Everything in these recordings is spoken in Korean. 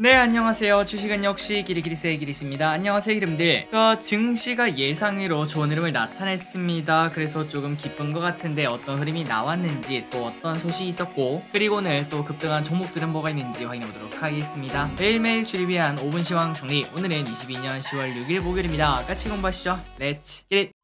네 안녕하세요 주식은 역시 기리기리세의 기리입니다 안녕하세요 이름들 저 증시가 예상외로 좋은 흐름을 나타냈습니다 그래서 조금 기쁜 것 같은데 어떤 흐름이 나왔는지 또 어떤 소식이 있었고 그리고 오늘 또 급등한 종목들은 뭐가 있는지 확인해보도록 하겠습니다 매일매일 주를 위한 5분 시황 정리 오늘은 22년 10월 6일 목요일입니다 같이 공부하시죠 렛츠 기릿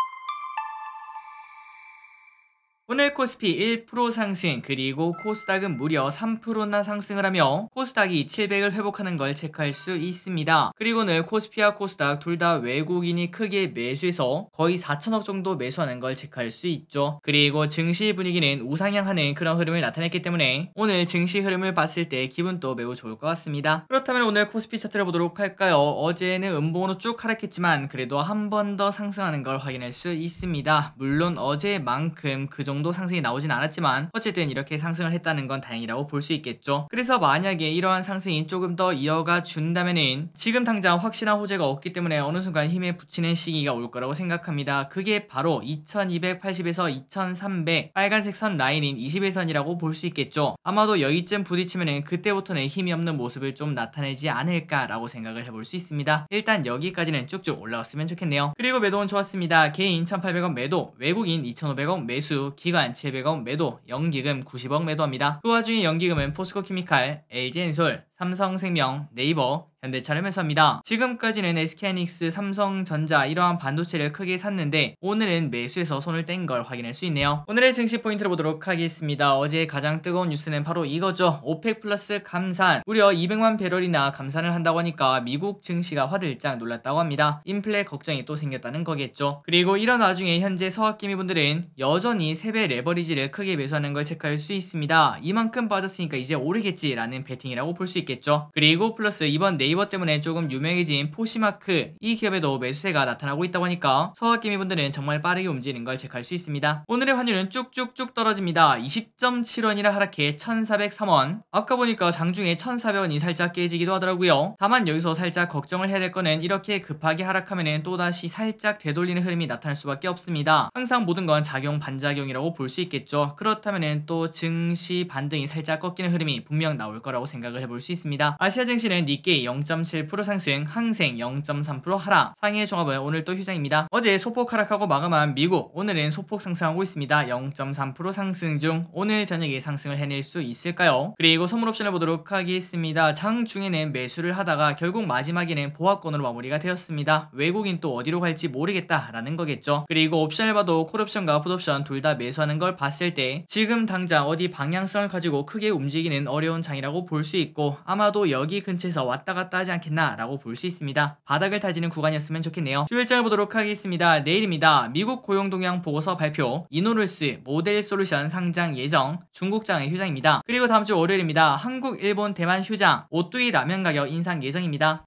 오늘 코스피 1% 상승 그리고 코스닥은 무려 3%나 상승을 하며 코스닥이 700을 회복하는 걸 체크할 수 있습니다. 그리고 오늘 코스피와 코스닥 둘 다 외국인이 크게 매수해서 거의 4천억 정도 매수하는 걸 체크할 수 있죠. 그리고 증시 분위기는 우상향하는 그런 흐름을 나타냈기 때문에 오늘 증시 흐름을 봤을 때 기분도 매우 좋을 것 같습니다. 그렇다면 오늘 코스피 차트를 보도록 할까요? 어제는 음봉으로 쭉 하락했지만 그래도 한 번 더 상승하는 걸 확인할 수 있습니다. 물론 어제만큼 그 정도 정도 상승이 나오진 않았지만 어쨌든 이렇게 상승을 했다는 건 다행이라고 볼 수 있겠죠. 그래서 만약에 이러한 상승이 조금 더 이어가 준다면은 지금 당장 확실한 호재가 없기 때문에 어느 순간 힘에 붙이는 시기가 올 거라고 생각합니다. 그게 바로 2280에서 2300 빨간색 선 라인인 21선이라고 볼 수 있겠죠. 아마도 여기쯤 부딪히면은 그때부터는 힘이 없는 모습을 좀 나타내지 않을까라고 생각을 해볼 수 있습니다. 일단 여기까지는 쭉쭉 올라왔으면 좋겠네요. 그리고 매도원 좋았습니다. 개인 1800원 매도, 외국인 2500원 매수, 기관 700억 매도, 연기금 90억 매도합니다. 그 와중에 연기금은 포스코케미칼, LG엔솔, 삼성생명, 네이버, 현대차를 매수합니다. 지금까지는 SK하이닉스, 삼성전자 이러한 반도체를 크게 샀는데 오늘은 매수해서 손을 뗀 걸 확인할 수 있네요. 오늘의 증시 포인트를 보도록 하겠습니다. 어제 가장 뜨거운 뉴스는 바로 이거죠. 오펙 플러스 감산. 무려 200만 배럴이나 감산을 한다고 하니까 미국 증시가 화들짝 놀랐다고 합니다. 인플레 걱정이 또 생겼다는 거겠죠. 그리고 이런 와중에 현재 서학기미분들은 여전히 3배 레버리지를 크게 매수하는 걸 체크할 수 있습니다. 이만큼 빠졌으니까 이제 오르겠지라는 베팅이라고 볼 수 있겠죠. 나왔겠죠. 그리고 플러스 이번 네이버 때문에 조금 유명해진 포시마크 이 기업에도 매수세가 나타나고 있다고 하니까 서학개미 분들은 정말 빠르게 움직이는 걸 체크할 수 있습니다. 오늘의 환율은 쭉쭉쭉 떨어집니다. 20.7원이라 하락해 1,403원 아까 보니까 장중에 1,400원이 살짝 깨지기도 하더라고요. 다만 여기서 살짝 걱정을 해야 될 거는 이렇게 급하게 하락하면 또다시 살짝 되돌리는 흐름이 나타날 수밖에 없습니다. 항상 모든 건 작용 반작용이라고 볼 수 있겠죠. 그렇다면 또 증시 반등이 살짝 꺾이는 흐름이 분명 나올 거라고 생각을 해볼 수 있습니다. 있습니다. 아시아 증시는 니케이 0.7% 상승, 항생 0.3% 하락, 상해 종합은 오늘 또 휴장입니다. 어제 소폭 하락하고 마감한 미국, 오늘은 소폭 상승하고 있습니다. 0.3% 상승 중 오늘 저녁에 상승을 해낼 수 있을까요? 그리고 선물 옵션을 보도록 하겠습니다. 장 중에는 매수를 하다가 결국 마지막에는 보합권으로 마무리가 되었습니다. 외국인 또 어디로 갈지 모르겠다라는 거겠죠. 그리고 옵션을 봐도 콜옵션과 풋옵션 둘 다 매수하는 걸 봤을 때 지금 당장 어디 방향성을 가지고 크게 움직이는 어려운 장이라고 볼 수 있고 아마도 여기 근처에서 왔다 갔다 하지 않겠나라고 볼 수 있습니다. 바닥을 다지는 구간이었으면 좋겠네요. 주 일정을 보도록 하겠습니다. 내일입니다. 미국 고용 동향 보고서 발표, 이노르스 모델 솔루션 상장 예정, 중국장의 휴장입니다. 그리고 다음 주 월요일입니다. 한국, 일본, 대만 휴장, 오뚜이 라면 가격 인상 예정입니다.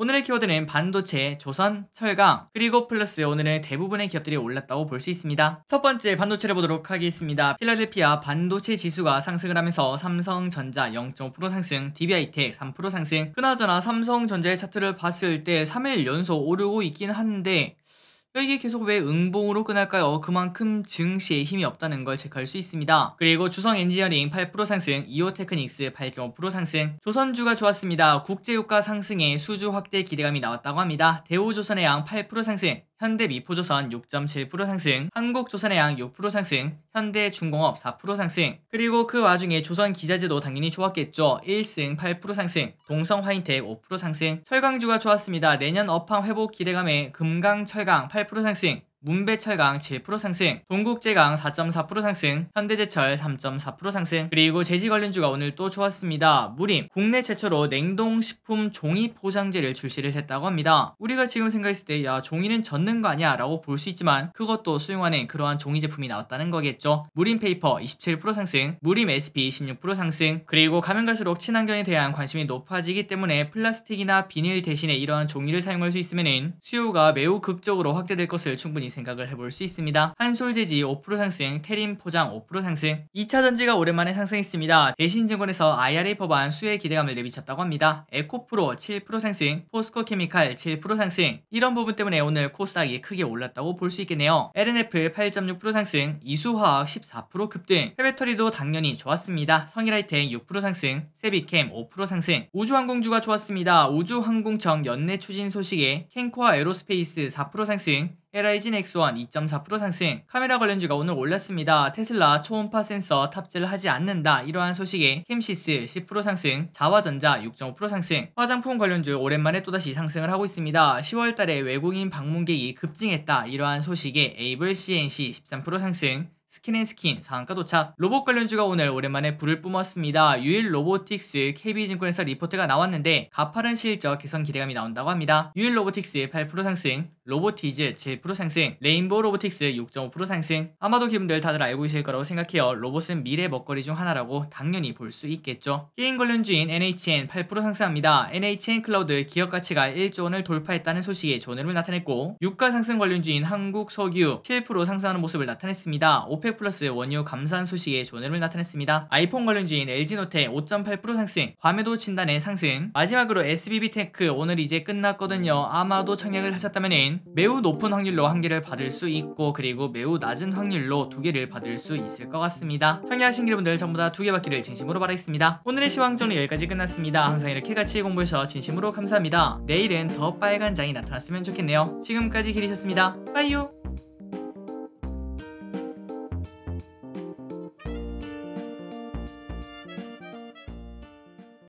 오늘의 키워드는 반도체, 조선, 철강, 그리고 플러스 오늘의 대부분의 기업들이 올랐다고 볼 수 있습니다. 첫 번째 반도체를 보도록 하겠습니다. 필라델피아 반도체 지수가 상승을 하면서 삼성전자 0.5% 상승, DBI텍 3% 상승, 그나저나 삼성전자의 차트를 봤을 때 3일 연속 오르고 있긴 한데 그러니까 이게 계속 왜 응봉으로 끝날까요? 그만큼 증시에 힘이 없다는 걸 체크할 수 있습니다. 그리고 주성 엔지니어링 8% 상승, 이오 테크닉스 8.5% 상승, 조선주가 좋았습니다. 국제유가 상승에 수주 확대 기대감이 나왔다고 합니다. 대우조선해양 8% 상승, 현대미포조선 6.7% 상승, 한국조선해양 6% 상승, 현대중공업 4% 상승, 그리고 그 와중에 조선기자재도 당연히 좋았겠죠. 1승 8% 상승, 동성화인텍 5% 상승, 철강주가 좋았습니다. 내년 업황 회복 기대감에 금강철강 8% 상승, 문배철강 7% 상승, 동국제강 4.4% 상승, 현대제철 3.4% 상승, 그리고 제지관련주가 오늘 또 좋았습니다. 무림, 국내 최초로 냉동식품 종이 포장재를 출시를 했다고 합니다. 우리가 지금 생각했을 때, 야, 종이는 젖는 거 아니야? 라고 볼 수 있지만, 그것도 수용하는 그러한 종이 제품이 나왔다는 거겠죠. 무림 페이퍼 27% 상승, 무림 SP 26% 상승, 그리고 가면 갈수록 친환경에 대한 관심이 높아지기 때문에 플라스틱이나 비닐 대신에 이러한 종이를 사용할 수 있으면 수요가 매우 극적으로 확대될 것을 충분히 생각을 해볼 수 있습니다. 한솔재지 5% 상승, 테림 포장 5% 상승 2차 전지가 오랜만에 상승했습니다. 대신증권에서 IRA 법안 수혜 기대감을 내비쳤다고 합니다. 에코프로 7% 상승, 포스코 케미칼 7% 상승 이런 부분 때문에 오늘 코스닥이 크게 올랐다고 볼 수 있겠네요. LNF 8.6% 상승, 이수화학 14% 급등 해배터리도 당연히 좋았습니다. 성일하이텍 6% 상승, 세비캠 5% 상승 우주항공주가 좋았습니다. 우주항공청 연내 추진 소식에 캔코아 에로스페이스 4% 상승, l 이진 X1 2.4% 상승, 카메라 관련주가 오늘 올랐습니다. 테슬라 초음파 센서 탑재하지 를 않는다 이러한 소식에 캠시스 10% 상승, 자화전자 6.5% 상승, 화장품 관련주 오랜만에 또다시 상승을 하고 있습니다. 10월달에 외국인 방문객이 급증했다 이러한 소식에 에이블 CNC 13% 상승, 스킨앤스킨 상한가 도착 로봇 관련주가 오늘 오랜만에 불을 뿜었습니다. 유일 로보틱스 KB증권에서 리포트가 나왔는데 가파른 실적 개선 기대감이 나온다고 합니다. 유일 로보틱스 8% 상승, 로보티즈 7% 상승, 레인보우 로보틱스 6.5% 상승 아마도 기분들 다들 알고 계실 거라고 생각해요. 로봇은 미래 먹거리 중 하나라고 당연히 볼 수 있겠죠. 게임 관련주인 NHN 8% 상승합니다. NHN 클라우드 기업 가치가 1조 원을 돌파했다는 소식에 존을 나타냈고 유가 상승 관련주인 한국석유 7% 상승하는 모습을 나타냈습니다. 오펙 플러스 원유 감산 소식에 존재를 나타냈습니다. 아이폰 관련주인 l g 노트5.8% 상승, 과매도 진단의 상승. 마지막으로 SBB테크 오늘 이제 끝났거든요. 아마도 청약을 하셨다면 매우 높은 확률로 한 개를 받을 수 있고 그리고 매우 낮은 확률로 두 개를 받을 수 있을 것 같습니다. 청약하신 기분들 전부 다 두 개 받기를 진심으로 바라겠습니다. 오늘의 시황전은 여기까지 끝났습니다. 항상 이렇게 같이 공부해서 진심으로 감사합니다. 내일은 더 빨간 장이 나타났으면 좋겠네요. 지금까지 길이셨습니다. 빠이요!